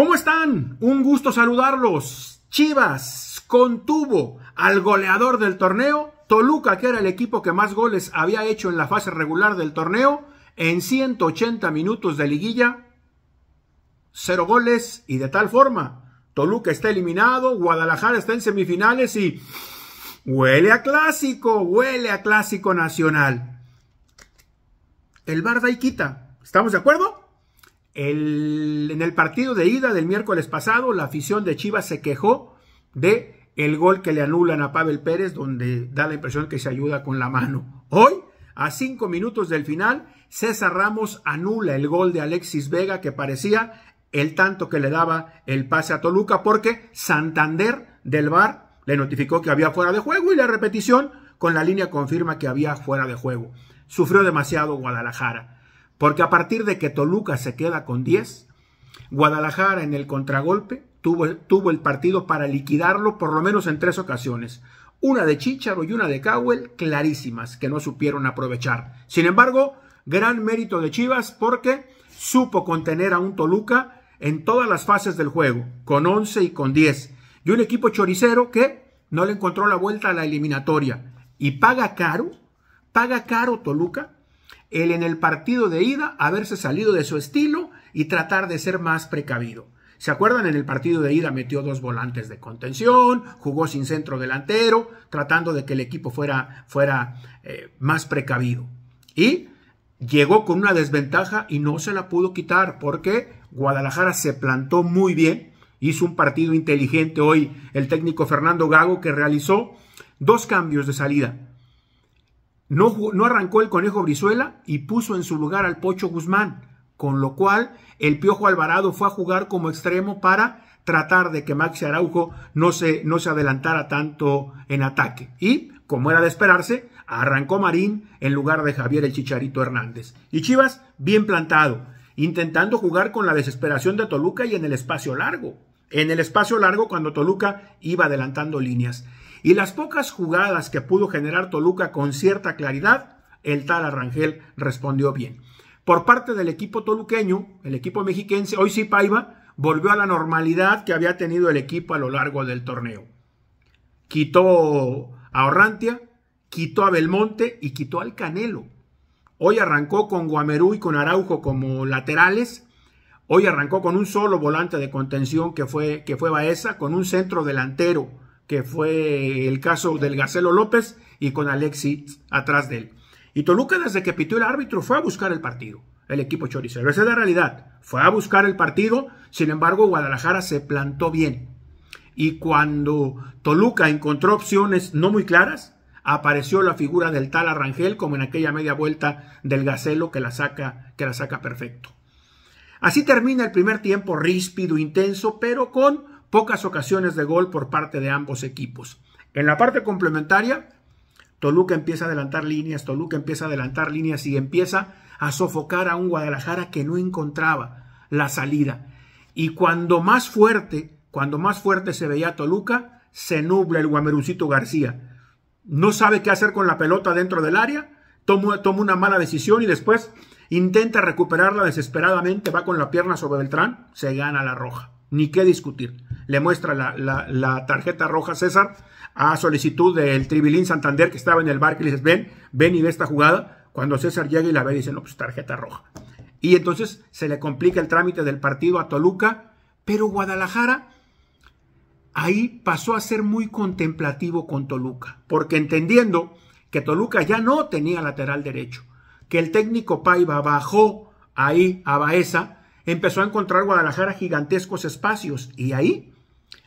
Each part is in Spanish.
¿Cómo están? Un gusto saludarlos. Chivas contuvo al goleador del torneo, Toluca, que era el equipo que más goles había hecho en la fase regular del torneo, en 180 minutos de liguilla, cero goles y de tal forma, Toluca está eliminado, Guadalajara está en semifinales y huele a clásico, huele a clásico nacional. El Barda y quita, ¿estamos de acuerdo? en el partido de ida del miércoles pasado, la afición de Chivas se quejó de el gol que le anulan a Pavel Pérez, donde da la impresión que se ayuda con la mano. Hoy, a cinco minutos del final, César Ramos anula el gol de Alexis Vega, que parecía el tanto que le daba el pase a Toluca, porque Santander del VAR le notificó que había fuera de juego y la repetición con la línea confirma que había fuera de juego. Sufrió demasiado Guadalajara. Porque a partir de que Toluca se queda con 10, Guadalajara en el contragolpe tuvo, el partido para liquidarlo por lo menos en tres ocasiones. Una de Chicharo y una de Cowell clarísimas que no supieron aprovechar. Sin embargo, gran mérito de Chivas porque supo contener a un Toluca en todas las fases del juego, con 11 y con 10. Y un equipo choricero que no le encontró la vuelta a la eliminatoria. Y paga caro, paga caro Toluca el en el partido de ida haberse salido de su estilo y tratar de ser más precavido. ¿Se acuerdan? En el partido de ida metió dos volantes de contención, jugó sin centro delantero, tratando de que el equipo fuera, fuera eh, más precavido. Y llegó con una desventaja y no se la pudo quitar porque Guadalajara se plantó muy bien, hizo un partido inteligente hoy el técnico Fernando Gago que realizó dos cambios de salida. No, arrancó el conejo Brizuela y puso en su lugar al Pocho Guzmán, con lo cual el Piojo Alvarado fue a jugar como extremo para tratar de que Maxi Araujo no se, no se adelantara tanto en ataque. Y, como era de esperarse, arrancó Marín en lugar de Javier el Chicharito Hernández. Y Chivas, bien plantado, intentando jugar con la desesperación de Toluca y en el espacio largo. En el espacio largo cuando Toluca iba adelantando líneas y las pocas jugadas que pudo generar Toluca con cierta claridad, el tal Arrangel respondió bien. Por parte del equipo toluqueño, el equipo mexiquense, hoy sí Paiva, volvió a la normalidad que había tenido el equipo a lo largo del torneo. Quitó a Orrantia, quitó a Belmonte y quitó al Canelo. Hoy arrancó con Guamerú y con Araujo como laterales. Hoy arrancó con un solo volante de contención que fue, que fue Baeza, con un centro delantero que fue el caso del Gacelo López y con Alexis atrás de él. Y Toluca desde que pitió el árbitro fue a buscar el partido, el equipo choricero. Esa es la realidad. Fue a buscar el partido, sin embargo Guadalajara se plantó bien. Y cuando Toluca encontró opciones no muy claras, apareció la figura del tal Arrangel, como en aquella media vuelta del Gacelo que la saca, que la saca perfecto. Así termina el primer tiempo ríspido, intenso, pero con pocas ocasiones de gol por parte de ambos equipos. En la parte complementaria, Toluca empieza a adelantar líneas, Toluca empieza a adelantar líneas y empieza a sofocar a un Guadalajara que no encontraba la salida. Y cuando más fuerte, cuando más fuerte se veía Toluca, se nubla el Guamerucito García. No sabe qué hacer con la pelota dentro del área, toma, toma una mala decisión y después intenta recuperarla desesperadamente, va con la pierna sobre Beltrán, se gana la roja ni qué discutir. Le muestra la, tarjeta roja a César a solicitud del Tribilín Santander que estaba en el bar que le dice, ven, ven y ve esta jugada. Cuando César llega y la ve, dice, no, pues tarjeta roja. Y entonces se le complica el trámite del partido a Toluca, pero Guadalajara ahí pasó a ser muy contemplativo con Toluca, porque entendiendo que Toluca ya no tenía lateral derecho, que el técnico Paiva bajó ahí a Baeza, empezó a encontrar Guadalajara gigantescos espacios y ahí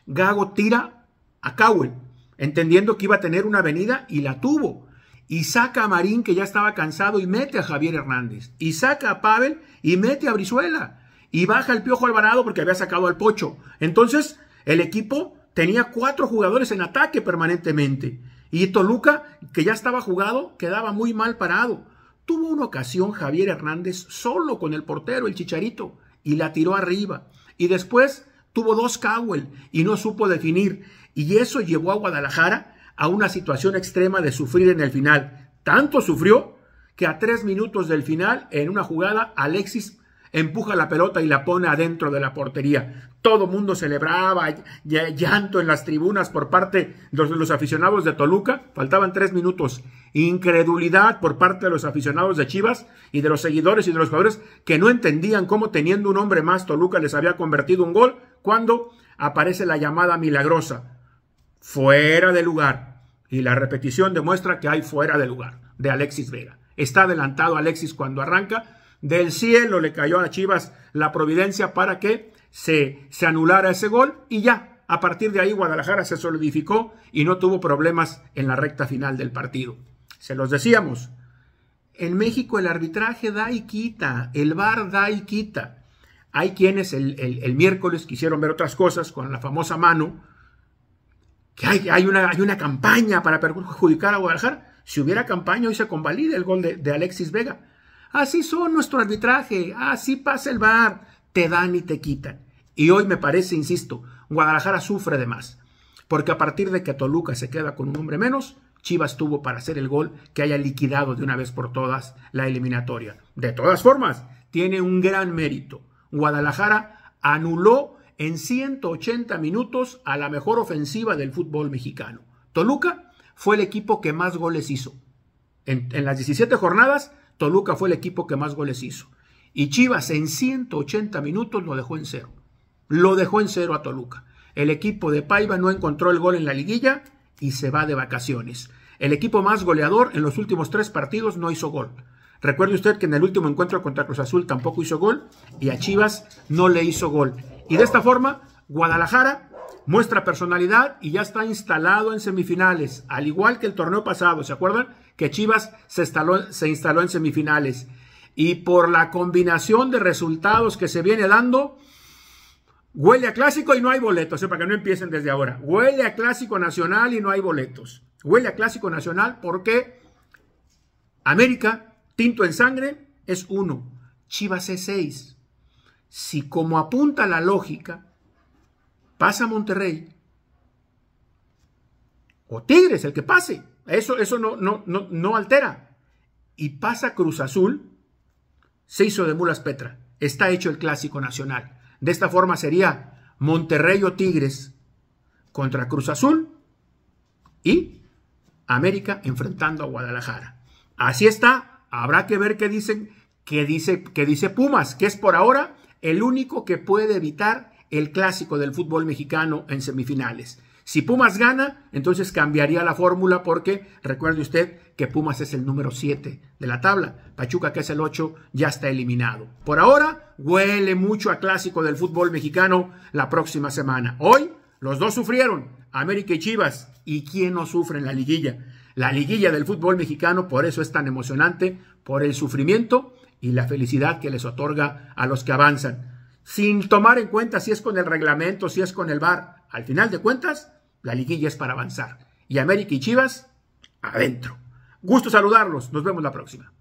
Gago tira a Cowell, entendiendo que iba a tener una avenida y la tuvo. Y saca a Marín, que ya estaba cansado, y mete a Javier Hernández. Y saca a Pavel y mete a Brizuela. Y baja el Piojo Alvarado porque había sacado al Pocho. Entonces, el equipo tenía cuatro jugadores en ataque permanentemente. Y Toluca, que ya estaba jugado, quedaba muy mal parado. Tuvo una ocasión Javier Hernández solo con el portero, el Chicharito y la tiró arriba. Y después tuvo dos Cowell y no supo definir. Y eso llevó a Guadalajara a una situación extrema de sufrir en el final. Tanto sufrió que a tres minutos del final, en una jugada, Alexis empuja la pelota y la pone adentro de la portería. Todo mundo celebraba, llanto en las tribunas por parte de los aficionados de Toluca. Faltaban tres minutos. Incredulidad por parte de los aficionados de Chivas y de los seguidores y de los jugadores que no entendían cómo teniendo un hombre más Toluca les había convertido un gol cuando aparece la llamada milagrosa. Fuera de lugar. Y la repetición demuestra que hay fuera de lugar de Alexis Vega. Está adelantado Alexis cuando arranca del cielo le cayó a Chivas la providencia para que se, se anulara ese gol y ya, a partir de ahí Guadalajara se solidificó y no tuvo problemas en la recta final del partido. Se los decíamos. En México el arbitraje da y quita, el VAR da y quita. Hay quienes el, miércoles quisieron ver otras cosas con la famosa mano, que hay, hay, una, hay una campaña para perjudicar a Guadalajara. Si hubiera campaña, hoy se convalida el gol de Alexis Vega. Así son nuestro arbitraje, así pasa el bar, te dan y te quitan. Y hoy me parece, insisto, Guadalajara sufre de más, porque a partir de que Toluca se queda con un hombre menos, Chivas tuvo para hacer el gol que haya liquidado de una vez por todas la eliminatoria. De todas formas, tiene un gran mérito. Guadalajara anuló en 180 minutos a la mejor ofensiva del fútbol mexicano. Toluca fue el equipo que más goles hizo. En, en las 17 jornadas Toluca fue el equipo que más goles hizo. Y Chivas en 180 minutos lo dejó en cero. Lo dejó en cero a Toluca. El equipo de Paiva no encontró el gol en la liguilla y se va de vacaciones. El equipo más goleador en los últimos tres partidos no hizo gol. Recuerde usted que en el último encuentro contra Cruz Azul tampoco hizo gol y a Chivas no le hizo gol. Y de esta forma, Guadalajara muestra personalidad y ya está instalado en semifinales, al igual que el torneo pasado, ¿se acuerdan? que Chivas se instaló, se instaló en semifinales. Y por la combinación de resultados que se viene dando, Huele a clásico y no hay boletos, ¿eh? para que no empiecen desde ahora. Huele a clásico nacional y no hay boletos. Huele a clásico nacional porque América, tinto en sangre, es uno. Chivas es seis. Si como apunta la lógica, pasa Monterrey o Tigres, el que pase, eso, eso no, no, no, altera. Y pasa Cruz Azul, se hizo de mulas Petra. Está hecho el clásico nacional. De esta forma sería Monterrey o Tigres contra Cruz Azul y América enfrentando a Guadalajara. Así está. Habrá que ver qué dicen, qué dice, qué dice Pumas, que es por ahora el único que puede evitar el clásico del fútbol mexicano en semifinales. Si Pumas gana, entonces cambiaría la fórmula porque recuerde usted que Pumas es el número 7 de la tabla. Pachuca, que es el 8, ya está eliminado. Por ahora, huele mucho a clásico del fútbol mexicano la próxima semana. Hoy, los dos sufrieron, América y Chivas. ¿Y quién no sufre en la liguilla? La liguilla del fútbol mexicano, por eso es tan emocionante, por el sufrimiento y la felicidad que les otorga a los que avanzan. Sin tomar en cuenta si es con el reglamento, si es con el bar. Al final de cuentas, la liguilla es para avanzar. Y América y Chivas, adentro. Gusto saludarlos. Nos vemos la próxima.